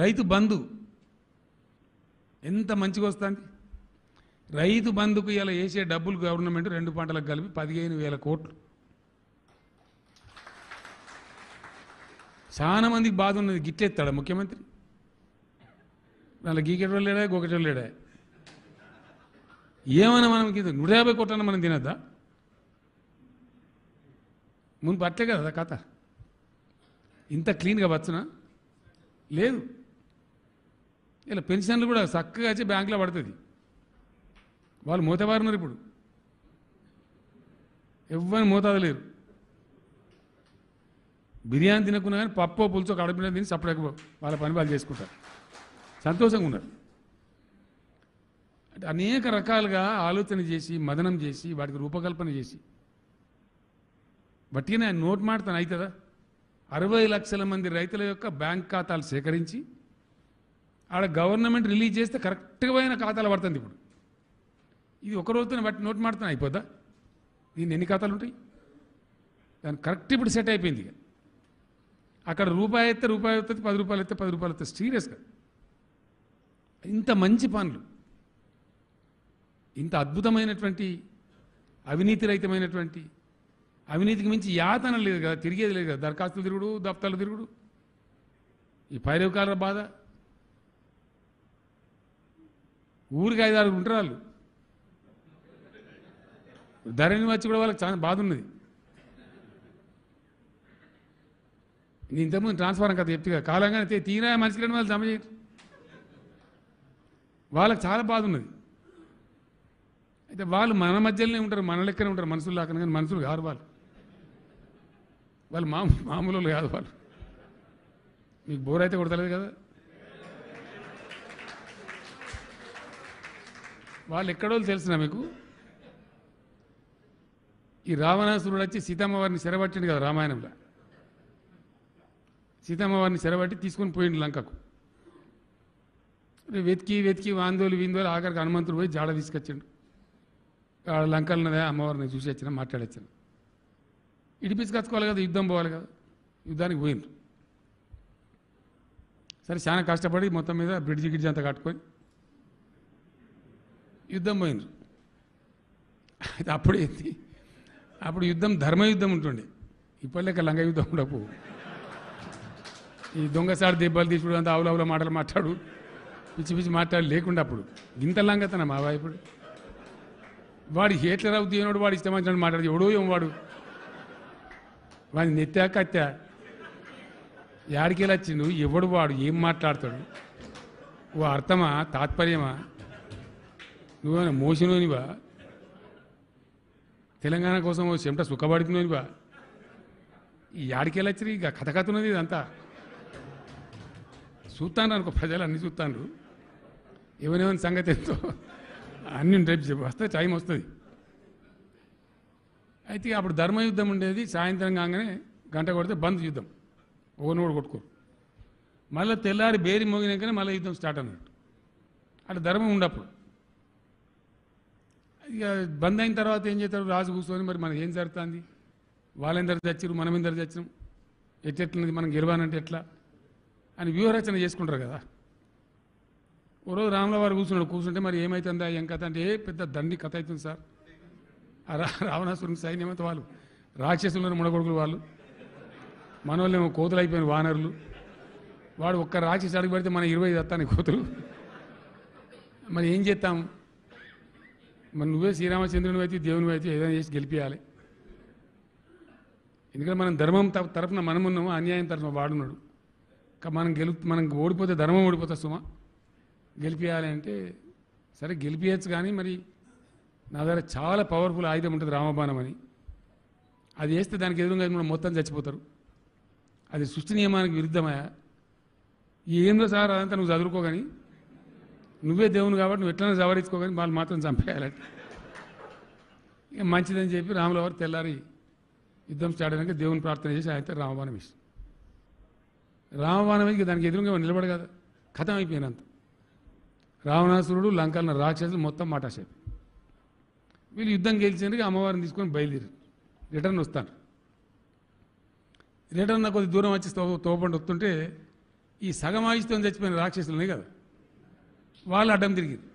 రైతు బంధు ఎంత మంచిగా వస్తుంది రైతు బంధుకు ఇలా వేసే డబ్బులు గవర్నమెంట్ రెండు పంటలకు కలిపి పదిహేను వేల కోట్లు చాలా మందికి బాధ ఉన్నది గిట్టేస్తాడు ముఖ్యమంత్రి వాళ్ళ గీకెటో లేడా గోకెటో లేడా ఏమైనా మనం నూట యాభై కోట్ల మనం తినద్దా మునుపు అట్లే కదా కథ ఇంత క్లీన్గా వచ్చునా లేదు ఇలా పెన్షన్లు కూడా చక్కగా వచ్చి బ్యాంకులో పడుతుంది వాళ్ళు మూతబారినారు ఇప్పుడు ఎవ్వని మూతాదలేరు బిర్యానీ తినకున్నా కానీ పప్పు పులుచో కడపిన తిని సపరేట్ వాళ్ళ పని వాళ్ళు చేసుకుంటారు సంతోషంగా ఉన్నారు అంటే అనేక రకాలుగా ఆలోచన చేసి మదనం చేసి వాటికి రూపకల్పన చేసి బట్టిగా నేను నోట్ తను అవుతుందా అరవై లక్షల మంది రైతుల యొక్క బ్యాంక్ ఖాతాలు సేకరించి ఆడ గవర్నమెంట్ రిలీజ్ చేస్తే కరెక్ట్గా పోయిన ఖాతాలు పడుతుంది ఇప్పుడు ఇది ఒక రోజుతో బట్టి నోట్ మాడుతున్నా అయిపోద్దా దీన్ని ఎన్ని ఖాతాలు ఉంటాయి దాని కరెక్ట్ ఇప్పుడు సెట్ అయిపోయింది ఇక అక్కడ రూపాయి అయితే రూపాయి అవుతుంది పది రూపాయలు అయితే పది రూపాయలు అవుతుంది సీరియస్గా ఇంత మంచి పనులు ఇంత అద్భుతమైనటువంటి అవినీతి రహితమైనటువంటి అవినీతికి మించి యాతన లేదు కదా తిరిగేది లేదు కదా దరఖాస్తులు తిరుగుడు దఫ్తాలు తిరుగుడు ఈ పైరవకాల బాధ ఊరికి ఐదు ఆరుగురు ఉంటారు వాళ్ళు ధరణి వచ్చి కూడా వాళ్ళకి చాలా బాధ ఉన్నది నేను ఇంతకుముందు ట్రాన్స్ఫారం కథ చెప్తే కాలంగానే తీరా మనిషి రెండు వాళ్ళు జమ చేయరు వాళ్ళకి చాలా బాధ ఉన్నది అయితే వాళ్ళు మన మధ్యలోనే ఉంటారు మన లెక్కనే ఉంటారు మనుషులు లాకనే కానీ మనుషులు కారు వాళ్ళు వాళ్ళు మామూలు మామూలు కాదు వాళ్ళు మీకు బోర్ అయితే కొడతలేదు కదా వాళ్ళు ఎక్కడో తెలిసిన మీకు ఈ రావణాసురుడు వచ్చి సీతమ్మ వారిని చెరబట్టిండు కదా రామాయణంలో సీతమ్మ వారిని చెరబట్టి తీసుకొని పోయిండు లంకకు వెతికి వెతికి వాందోలు విందోలు ఆఖరికి హనుమంతుడు పోయి జాడ తీసుకొచ్చిండు ఆడ లంకలను అమ్మవారిని చూసి వచ్చిన మాట్లాడొచ్చాను ఇడిపించుకొచ్చుకోవాలి కదా యుద్ధం పోవాలి కదా యుద్ధానికి పోయిండ్రు సరే చాలా కష్టపడి మొత్తం మీద బ్రిడ్జి గిడ్జి అంతా కట్టుకొని యుద్ధం పోయినరు అయితే ఏంది అప్పుడు యుద్ధం ధర్మయుద్ధం ఉంటుండే ఇప్పటి లెక్క లంగ యుద్ధం ఉండకు ఈ దొంగసారి దెబ్బలు తీసుడు అంత ఆవుల మాటలు మాట్లాడు పిచ్చి పిచ్చి మాట్లాడు లేకుండా అప్పుడు గింత లంగతన మావా ఇప్పుడు వాడు ఎట్లా రవ్వుతూ వాడు వాడు ఇష్టమని మాట్లాడు ఎవడో ఏం వాడు వాడిని నెత్తా కత్తా యాడికి వెళ్ళి ఎవడు వాడు ఏం మాట్లాడతాడు ఓ అర్థమా తాత్పర్యమా నువ్వేమైనా మోసినోనివా తెలంగాణ కోసం చెమట బా ఈ ఆడికెళ్ళొచ్చి ఇక కథ కథ ఉన్నది ఇదంతా చూస్తాను అనుకో ప్రజలు అన్నీ చూస్తాను ఎవరెవరి సంగతి ఎంతో అన్ని రేపు వస్తే టైం వస్తుంది అయితే అప్పుడు ధర్మయుద్ధం ఉండేది సాయంత్రం కాగానే గంట కొడితే బంద్ యుద్ధం కూడా కొట్టుకోరు మళ్ళీ తెల్లారి బేరి మోగినాకనే మళ్ళీ యుద్ధం స్టార్ట్ అన్నట్టు అటు ధర్మం ఉండప్పుడు ఇక బంద్ అయిన తర్వాత ఏం చేస్తారు రాజు కూర్చొని మరి మనకి ఏం జరుగుతుంది వాళ్ళందరు తెచ్చారు మనం ఎందరు తెచ్చినాం ఎట్లెట్లది మనం గెలవాలంటే ఎట్లా అని వ్యూహరచన చేసుకుంటారు కదా ఓ రోజు వారు కూర్చున్నాడు కూర్చుంటే మరి ఏమవుతుందా ఏం కథ అంటే ఏ పెద్ద దండి కథ అవుతుంది సార్ రావణాసురుని సైన్యమంతా వాళ్ళు రాక్షసులు ముడగొడుగులు వాళ్ళు మన వాళ్ళేమో కోతులు అయిపోయిన వానరులు వాడు ఒక్క రాక్షసు అడుగు పెడితే మన ఇరవై దత్తాన్ని కోతులు మరి ఏం చేస్తాం మరి నువ్వే శ్రీరామచంద్రుని అయితే దేవుని అయితే ఏదైనా చేసి గెలిపించాలి ఎందుకంటే మనం ధర్మం తరపున మనం ఉన్నాము అన్యాయం తరఫున వాడున్నాడు మనం గెలు మనం ఓడిపోతే ధర్మం ఓడిపోతా సుమా గెలిపించాలి అంటే సరే గెలిపించచ్చు కానీ మరి నా దగ్గర చాలా పవర్ఫుల్ ఆయుధం ఉంటుంది రామబాణం అని అది వేస్తే దానికి ఎదురుగా మనం మొత్తం చచ్చిపోతారు అది సృష్టి నియమానికి విరుద్ధమయ్యా ఏందో సార్ అదంతా నువ్వు చదువుకోగాని నువ్వే దేవుని కాబట్టి నువ్వు ఎట్లైనా సవరించుకోగానే వాళ్ళు మాత్రం చంపేయాలట మంచిదని చెప్పి రాముల వారు తెల్లారి యుద్ధం స్టార్ట్ అయినాక దేవుని ప్రార్థన చేసి ఆయన రామవాణం ఇస్తుంది రామవాణం దానికి ఎదురుగా నిలబడు కదా కథం అయిపోయినంత రావణాసురుడు లంకలను రాక్షసులు మొత్తం మాటాసేపు వీళ్ళు యుద్ధం గెలిచేందుకు అమ్మవారిని తీసుకొని బయలుదేరి రిటర్న్ వస్తాను రిటర్న్ కొద్ది దూరం వచ్చి తో తోపండి వస్తుంటే ఈ సగమాయిస్తాం చచ్చిపోయిన రాక్షసులనే కదా வால் அடர்ந்திருக்குது